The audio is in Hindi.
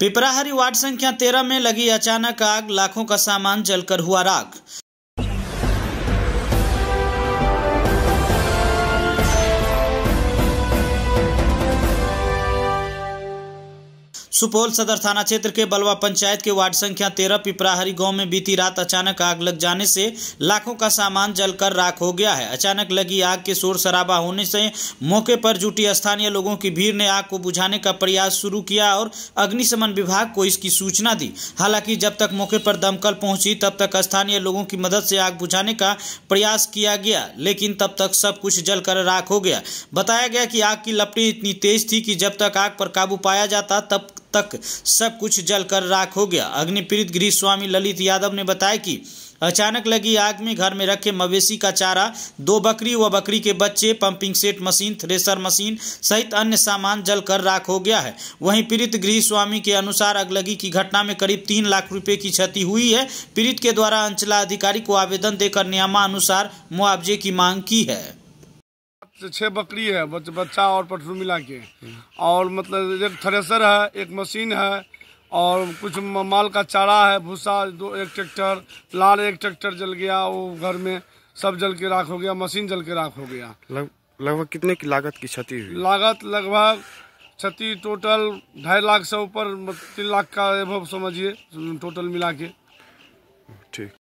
पिपराहरी वार्ड संख्या तेरह में लगी अचानक आग लाखों का सामान जलकर हुआ राख सुपौल सदर थाना क्षेत्र के बलवा पंचायत के वार्ड संख्या तेरह पिपराहरी गांव में बीती रात अचानक आग लग जाने से लाखों का सामान जलकर राख हो गया है अचानक लगी आग के शोर शराबा होने से मौके पर जुटी स्थानीय लोगों की भीड़ ने आग को बुझाने का प्रयास शुरू किया और अग्निशमन विभाग को इसकी सूचना दी हालांकि जब तक मौके पर दमकल पहुंची तब तक स्थानीय लोगों की मदद से आग बुझाने का प्रयास किया गया लेकिन तब तक सब कुछ जल राख हो गया बताया गया कि आग की लपटी इतनी तेज थी कि जब तक आग पर काबू पाया जाता तब तक सब कुछ जलकर राख हो गया अग्निपीड़ित गृह स्वामी ललित यादव ने बताया कि अचानक लगी आग में घर में रखे मवेशी का चारा दो बकरी व बकरी के बच्चे pumping set machine thresher machine सहित अन्य सामान जलकर राख हो गया है वहीं पीड़ित गृह स्वामी के अनुसार अगलगी की घटना में करीब तीन लाख रुपए की क्षति हुई है पीड़ित के द्वारा अंचलाधिकारी को आवेदन देकर नियमानुसार मुआवजे की मांग की है तो छः बकरी है बच, बच्चा और पटरू मिला के और मतलब एक थ्रेसर है एक मशीन है और कुछ माल का चारा है भूसा दो एक ट्रैक्टर लाल एक ट्रैक्टर जल गया वो घर में सब जल के राख हो गया मशीन जल के राख हो गया लगभग कितने की लागत की क्षति हुई लागत लगभग क्षति टोटल ढाई लाख से ऊपर तीन लाख का समझिए टोटल मिला के ठीक